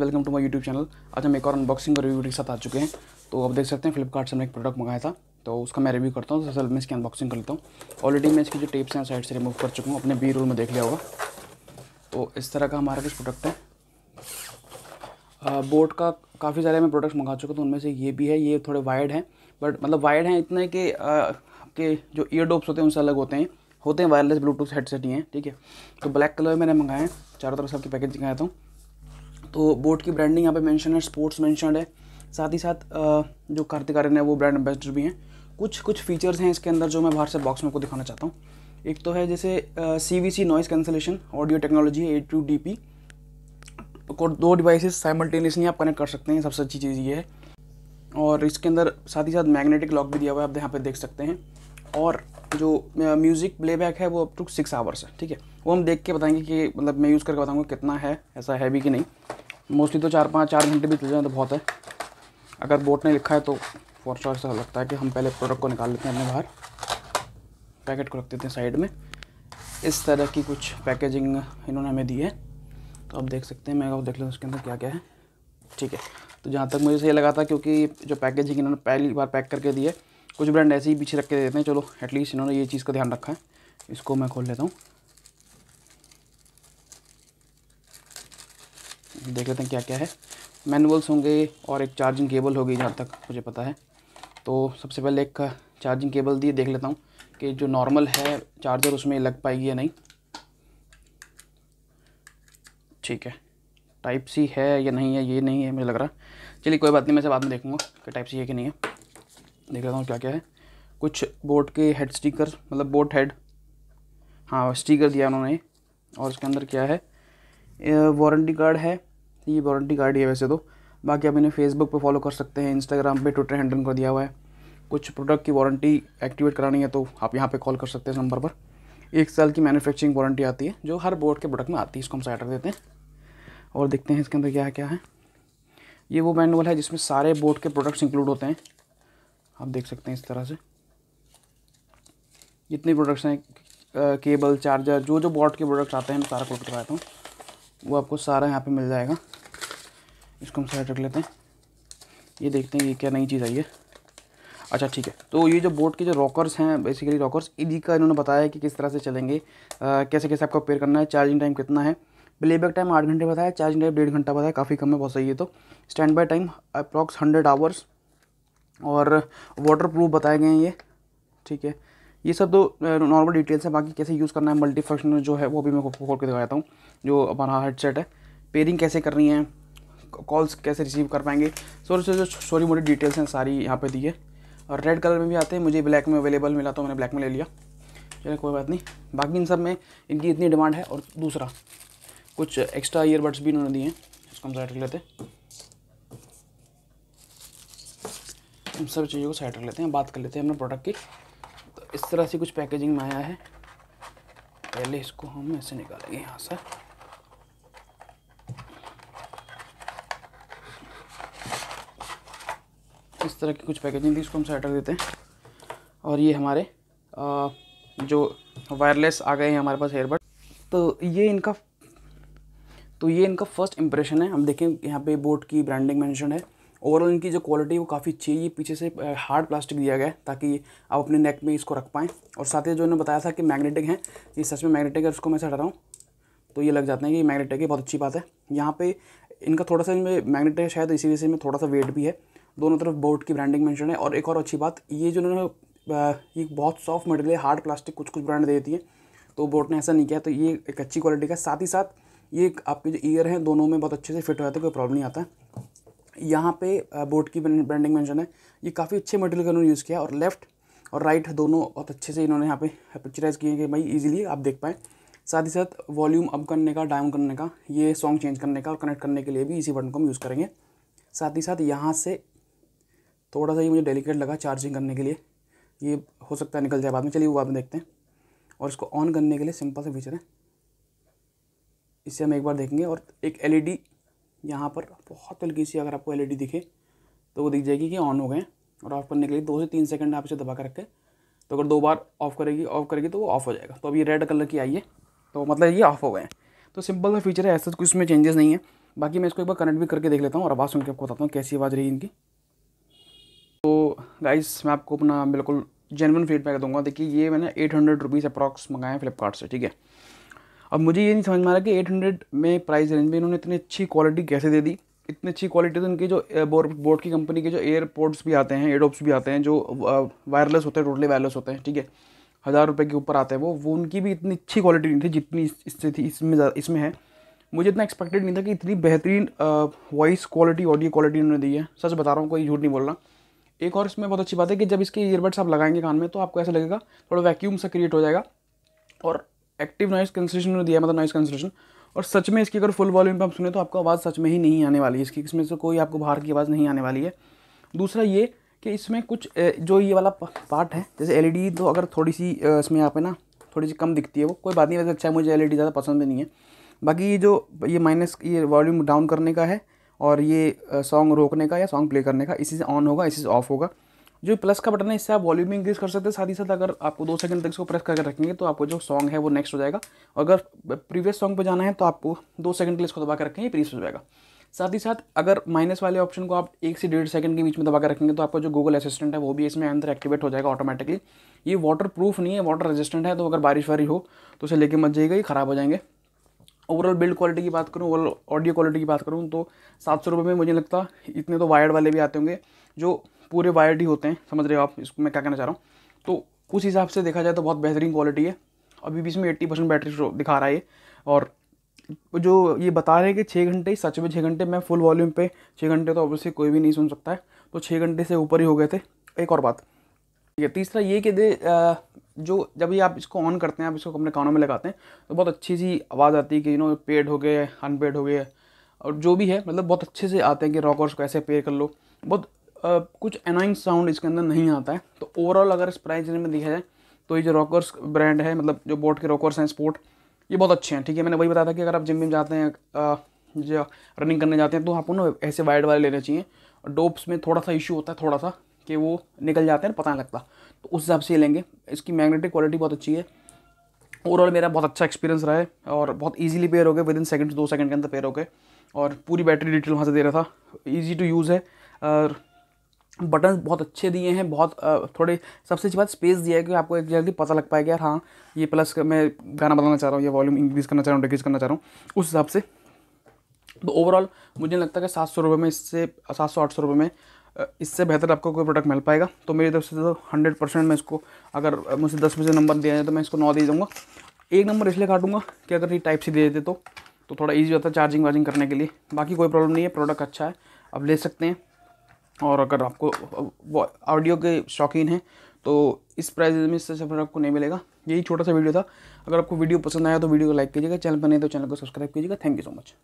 welcome to my YouTube channel आज हम एक और अनबॉक्सिंग और रिव्यू के साथ आ चुके हैं तो आप देख सकते हैं फ्लिपकार्ट से हमने एक प्रोडक्ट मंगाया था तो उसका मैं रिव्यू करता हूँ तो सबसे मैं इसकी अनबॉक्सिंग कर लेता हूँ ऑलरेडी मैं इसकी जो टेप्स हैं साइड से रिमूव कर चुका हूँ अपने बी रोल में देख लिया होगा तो इस तरह का हमारा कुछ प्रोडक्ट है बोट का काफ़ी सारे मैं प्रोडक्ट मंगा चुका तो उनमें से ये भी है ये थोड़े वायर्ड हैं बट मतलब वायर्ड हैं इतने कि के जो ईयर डोप्स होते हैं उनसे अलग होते हैं होते हैं वायरलेस ब्लूटूथ हेडसेट ही हैं ठीक है तो ब्लैक कलर मैंने मंगाए हैं चारों तरफ सबकी पैकेजिंग आया था तो बोट की ब्रांडिंग यहाँ पे मेंशन है स्पोर्ट्स मेंशन है साथ ही साथ जो कार्तिक आर्यन है वो ब्रांड एम्बेसडर भी हैं कुछ कुछ फीचर्स हैं इसके अंदर जो मैं बाहर से बॉक्स में आपको दिखाना चाहता हूँ एक तो है जैसे C V C noise cancellation audio technology A two D P दो डिवाइसेस साइमल्टेनियसली आप कनेक्ट कर सकते हैं सबसे अच्छी चीज़ ये है और इसके अंदर साथ ही साथ मैग्नेटिक लॉक भी दिया हुआ है आप यहाँ पे देख सकते हैं और जो म्यूज़िक प्लेबैक है वो अप टू सिक्स आवर्स है ठीक है वो हम देख के बताएंगे कि मतलब मैं यूज़ करके बताऊँगा कितना है ऐसा है भी कि नहीं मोस्टली तो चार पाँच चार घंटे भी चल जाए तो बहुत है अगर बोट ने लिखा है तो फॉर श्योर ऐसा लगता है कि हम पहले प्रोडक्ट को निकाल लेते हैं अपने बाहर पैकेट को रख देते हैं साइड में इस तरह की कुछ पैकेजिंग इन्होंने हमें दी है तो आप देख सकते हैं मैं वो देख लेता उसके अंदर क्या क्या है ठीक है तो जहाँ तक मुझे सही लगा था क्योंकि जो पैकेजिंग इन्होंने पहली बार पैक करके दी है कुछ ब्रांड ऐसे ही पीछे रख के देते हैं चलो एटलीस्ट इन्होंने ये चीज़ का ध्यान रखा है इसको मैं खोल लेता हूँ देख लेते हैं क्या क्या है मैनुअल्स होंगे और एक चार्जिंग केबल होगी जहाँ तक मुझे पता है तो सबसे पहले एक चार्जिंग केबल दिए देख लेता हूँ कि जो नॉर्मल है चार्जर उसमें लग पाएगी या नहीं ठीक है टाइप सी है या नहीं है ये नहीं है मुझे लग रहा चलिए कोई बात नहीं मैं से बाद में देखूँगा कि टाइप सी है कि नहीं है देख लेता हूँ क्या क्या है कुछ बोट के हेड स्टिकर मतलब बोट हेड हाँ स्टिकर दिया उन्होंने और इसके अंदर क्या है वारंटी कार्ड है ये वारंटी कार्ड ही है वैसे तो बाकी आप इन्हें फेसबुक पर फॉलो कर सकते हैं इंस्टाग्राम पे ट्विटर हैंडल को दिया हुआ है कुछ प्रोडक्ट की वारंटी एक्टिवेट करानी है तो आप यहाँ पे कॉल कर सकते हैं इस नंबर पर एक साल की मैन्युफैक्चरिंग वारंटी आती है जो हर बोर्ड के प्रोडक्ट में आती है इसको हम साइड देते हैं और देखते हैं इसके अंदर क्या क्या है ये वो मैनुअल है जिसमें सारे बोर्ड के प्रोडक्ट्स इंक्लूड होते हैं आप देख सकते हैं इस तरह से जितने प्रोडक्ट्स हैं केबल चार्जर जो जो बॉट के प्रोडक्ट्स आते हैं सारा प्रोडक्ट करवाता हूँ वो आपको सारा यहाँ पे मिल जाएगा इसको हम साइड रख लेते हैं ये देखते हैं ये क्या नई चीज़ आई है अच्छा ठीक है तो ये जो बोट के जो रॉकर्स हैं बेसिकली रॉकर्स इन्हीं का इन्होंने बताया कि किस तरह से चलेंगे आ, कैसे कैसे आपको पेयर करना है चार्जिंग टाइम कितना है प्लेबैक टाइम आठ घंटे बताया चार्जिंग टाइम डेढ़ घंटा बताया काफ़ी कम है बहुत सही है तो stand by time approx hundred hours और वाटर प्रूफ बताए गए हैं ये ठीक है ये सब तो नॉर्मल डिटेल्स है बाकी कैसे यूज़ करना है मल्टी फंक्शनल जो है वो भी मैं खोल के दिखाता हूँ जो अपना हेडसेट है पेयरिंग कैसे करनी है कॉल्स कैसे रिसीव कर पाएंगे सो जो छोटी मोटी डिटेल्स हैं सारी यहाँ पे दी है और रेड कलर में भी आते हैं मुझे ब्लैक में अवेलेबल मिला तो मैंने ब्लैक में ले लिया चलिए कोई बात नहीं बाकी इन सब में इनकी इतनी डिमांड है और दूसरा कुछ एक्स्ट्रा ईयरबड्स भी इन्होंने दिए हैं इसको हम साइड लेते हैं हम सब चीज़ों को साइड रख लेते हैं बात कर लेते हैं अपने प्रोडक्ट की तो इस तरह से कुछ पैकेजिंग में आया है पहले इसको हम ऐसे निकालेंगे यहाँ से इस तरह की कुछ पैकेजिंग थी इसको हम साइड रख देते हैं और ये हमारे आ, जो वायरलेस आ गए हैं हमारे पास हेयरबड तो ये इनका तो ये इनका फर्स्ट इम्प्रेशन है हम देखें यहाँ पे बोट की ब्रांडिंग मेंशन है ओवरऑल इनकी जो क्वालिटी वो काफ़ी अच्छी है ये पीछे से हार्ड प्लास्टिक दिया गया है ताकि आप अपने नेक में इसको रख पाएँ और साथ ही जो इन्होंने बताया था कि मैग्नेटिक है ये सच में मैग्नेटिक है उसको मैं हटा रहा हूँ तो ये लग जाते हैं कि मैग्नेटिक है बहुत अच्छी बात है यहाँ पर इनका थोड़ा सा इनमें मैग्नेटिक है शायद इसी वजह से इनमें थोड़ा सा वेट भी है दोनों तरफ बोर्ड की ब्रांडिंग मैंशन है और एक और अच्छी बात ये जो इन्होंने ये बहुत सॉफ्ट मटेरियल हार्ड प्लास्टिक कुछ कुछ ब्रांड दे देती है तो बोट ने ऐसा नहीं किया तो ये एक अच्छी क्वालिटी का साथ ही साथ ये आपके जो ईयर हैं दोनों में बहुत अच्छे से फिट हो जाते हैं कोई प्रॉब्लम नहीं आता यहाँ पे बोट की ब्रांडिंग मेंशन है ये काफ़ी अच्छे मटेरियल का इन्होंने यूज़ किया और लेफ्ट और राइट दोनों बहुत अच्छे से इन्होंने यहाँ पे पिक्चराइज किए कि भाई इजीली आप देख पाएँ साथ ही साथ वॉल्यूम अप करने का डाउन करने का ये सॉन्ग चेंज करने का और कनेक्ट करने के लिए भी इसी बटन को हम यूज़ करेंगे साथ ही साथ यहाँ से थोड़ा सा ये मुझे डेलीकेट लगा चार्जिंग करने के लिए ये हो सकता है निकल जाए बाद में चलिए वो बाद में देखते हैं और इसको ऑन करने के लिए सिंपल से फीचर है इसे हम एक बार देखेंगे और एक एलईडी यहाँ पर बहुत हल्की सी अगर आपको एल e दिखे तो वो दिख जाएगी कि ऑन हो गए और ऑफ करने के लिए दो से तीन सेकंड आप इसे दबा कर रखें तो अगर दो बार ऑफ करेगी ऑफ करेगी तो वो ऑफ हो जाएगा तो अब ये रेड कलर की आई है तो मतलब ये ऑफ हो गए तो सिंपल सा फीचर है ऐसा तो कुछ इसमें चेंजेस नहीं है बाकी मैं इसको एक बार कनेक्ट भी करके देख लेता हूँ और आवाज़ सुन के आपको बताता हूँ कैसी आवाज़ रही इनकी तो गाइस मैं आपको अपना बिल्कुल जेनवन फीडबैक दूंगा देखिए ये मैंने एट हंड्रेड रुपीज़ अप्रॉक्स मंगाए हैं फ्लिपकार्ट से ठीक है अब मुझे ये नहीं समझ में आ रहा कि 800 में प्राइस रेंज में इन्होंने इतनी अच्छी क्वालिटी कैसे दे दी इतनी अच्छी क्वालिटी तो इनके जो बोर्ड की कंपनी के जो एयरपोर्ट्स भी आते हैं एयरडोप्स भी आते हैं जो वायरलेस होते हैं टोटली वायरलेस होते हैं ठीक है हज़ार रुपये के ऊपर आते हैं वो वो उनकी भी इतनी अच्छी क्वालिटी नहीं थी जितनी इससे थी इसमें इसमें है मुझे इतना एक्सपेक्टेड नहीं था कि इतनी बेहतरीन वॉइस क्वालिटी ऑडियो क्वालिटी उन्होंने दी है सच बता रहा हूँ कोई झूठ नहीं बोल रहा एक और इसमें बहुत अच्छी बात है कि जब इसके ईयरबड्स आप लगाएंगे कान में तो आपको ऐसा लगेगा थोड़ा वैक्यूम सा क्रिएट हो जाएगा और एक्टिव नॉइस कैंसिलेशन में दिया मतलब नॉइस कंसलेशन और सच में इसकी अगर फुल वॉल्यूम पर आप सुने तो आपको आवाज़ सच में ही नहीं आने वाली है इसकी इसमें से कोई आपको बाहर की आवाज़ नहीं आने वाली है दूसरा ये कि इसमें कुछ जो ये वाला पार्ट है जैसे एल e तो अगर थोड़ी सी इसमें आप है ना थोड़ी सी कम दिखती है वो कोई बात नहीं वैसे अच्छा है मुझे एल e ज़्यादा पसंद भी नहीं है बाकी ये जो ये माइनस ये वॉल्यूम डाउन करने का है और ये सॉन्ग रोकने का या सॉन्ग प्ले करने का इसी से ऑन होगा इसी से ऑफ होगा जो प्लस का बटन है इससे आप वॉल्यूम इंक्रीज कर सकते हैं साथ ही साथ अगर आपको दो सेकंड तक इसको प्रेस करके रखेंगे तो आपको जो सॉन्ग है वो नेक्स्ट हो जाएगा अगर प्रीवियस सॉन्ग पर जाना है तो आपको दो सेकंड के लिए इसको दबा के रखेंगे प्रीवियस हो जाएगा साथ ही साथ अगर माइनस वाले ऑप्शन को आप एक से डेढ़ सेकंड के बीच में दबा कर रखेंगे तो आपका जो गूगल असिस्टेंट है वो भी इसमें अंदर एक्टिवेट हो जाएगा ऑटोमेटिकली ये वाटर प्रूफ नहीं है वाटर रेजिस्टेंट है तो अगर बारिश वारी हो तो उसे लेके मत जाइएगा ये ख़राब हो जाएंगे ओवरऑल बिल्ड क्वालिटी की बात करूँ ओवरऑल ऑडियो क्वालिटी की बात करूँ तो सात सौ रुपये में मुझे लगता इतने तो वायर्ड वाले भी आते होंगे जो पूरे वायर्ड ही होते हैं समझ रहे हो आप इसको मैं क्या कहना चाह रहा हूँ तो उस हिसाब से देखा जाए तो बहुत बेहतरीन क्वालिटी है अभी भी इसमें एट्टी परसेंट बैटरी दिखा रहा है और जो ये बता रहे हैं कि छः घंटे सच में छः घंटे मैं फुल वॉल्यूम पे छः घंटे तो ऑब्वियसली कोई भी नहीं सुन सकता है तो छः घंटे से ऊपर ही हो गए थे एक और बात ठीक है तीसरा ये कि दे जो जब ये आप इसको ऑन करते हैं आप इसको अपने कानों में लगाते हैं तो बहुत अच्छी सी आवाज़ आती है कि यू नो पेड हो गए अनपेड हो गए और जो भी है मतलब बहुत अच्छे से आते हैं कि रॉकर्स को ऐसे पे कर लो बहुत कुछ एनाइंग साउंड इसके अंदर नहीं आता है तो ओवरऑल अगर इस प्राइस रेंज में देखा जाए तो ये जो रॉकर्स ब्रांड है मतलब जो बोट के रॉकर्स हैं स्पोर्ट ये बहुत अच्छे हैं ठीक है मैंने वही बताया था कि अगर आप जिम में जाते हैं जो रनिंग करने जाते हैं तो आपको ना ऐसे वाइड वाले लेने चाहिए डोप्स में थोड़ा सा इशू होता है थोड़ा सा कि वो निकल जाते हैं पता नहीं लगता तो उस हिसाब से लेंगे इसकी मैग्नेटिक क्वालिटी बहुत अच्छी है ओवरऑल मेरा बहुत अच्छा एक्सपीरियंस रहा है और बहुत ईजिली पेयर हो गए विद इन सेकेंड दो सेकंड के अंदर पेयर हो गए और पूरी बैटरी डिटेल वहाँ से दे रहा था ईजी टू यूज़ है और बटन बहुत अच्छे दिए हैं बहुत थोड़े सबसे अच्छी बात स्पेस दिया है कि आपको एक जल्दी पता लग पाएगा यार हाँ ये प्लस मैं गाना बताना चाह रहा हूँ या वॉल्यूम इंक्रीज़ करना चाह रहा हूँ डिक्रीज़ करना चाह रहा हूँ उस हिसाब से तो ओवरऑल मुझे लगता है कि सात सौ रुपये में इससे सात सौ आठ सौ रुपये में इससे बेहतर आपको कोई प्रोडक्ट मिल पाएगा तो मेरी तरफ से तो हंड्रेड परसेंट मैं इसको अगर मुझे दस बजे नंबर दिया जाए तो मैं इसको नौ दे दूँगा एक नंबर इसलिए काटूंगा कि अगर ये टाइप सी दे देते तो तो थोड़ा ईजी होता है चार्जिंग वार्जिंग करने के लिए बाकी कोई प्रॉब्लम नहीं है प्रोडक्ट अच्छा है आप ले सकते हैं और अगर आपको ऑडियो के शौकीन हैं तो इस प्राइस में इससे सफ़र आपको नहीं मिलेगा यही छोटा सा वीडियो था अगर आपको वीडियो पसंद आया तो वीडियो को लाइक कीजिएगा चैनल पर नहीं तो चैनल को सब्सक्राइब कीजिएगा थैंक यू सो मच